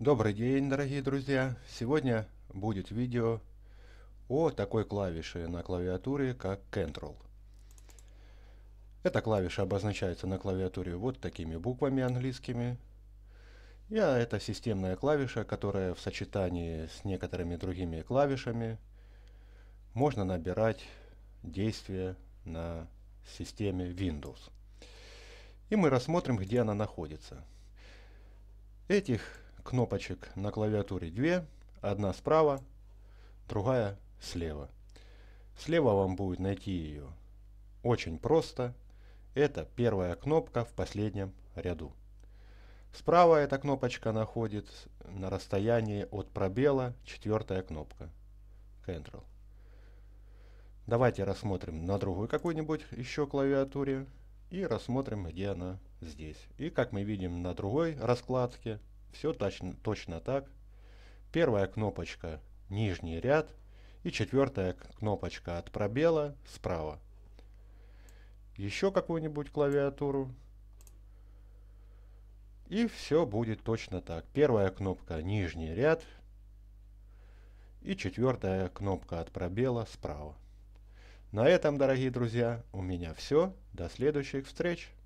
Добрый день, дорогие друзья! Сегодня будет видео о такой клавише на клавиатуре, как Control. Эта клавиша обозначается на клавиатуре вот такими буквами английскими. И это системная клавиша, которая в сочетании с некоторыми другими клавишами можно набирать действия на системе Windows. И мы рассмотрим, где она находится. Этих кнопочек на клавиатуре две. Одна справа, другая слева. Слева вам будет найти ее очень просто. Это первая кнопка в последнем ряду. Справа эта кнопочка находится на расстоянии от пробела четвертая кнопка control Давайте рассмотрим на другой какой-нибудь еще клавиатуре и рассмотрим, где она здесь. И как мы видим на другой раскладке, все точно, точно так. Первая кнопочка – нижний ряд, и четвертая кнопочка от пробела справа. Еще какую-нибудь клавиатуру. И все будет точно так. Первая кнопка – нижний ряд, и четвертая кнопка от пробела справа. На этом, дорогие друзья, у меня все. До следующих встреч!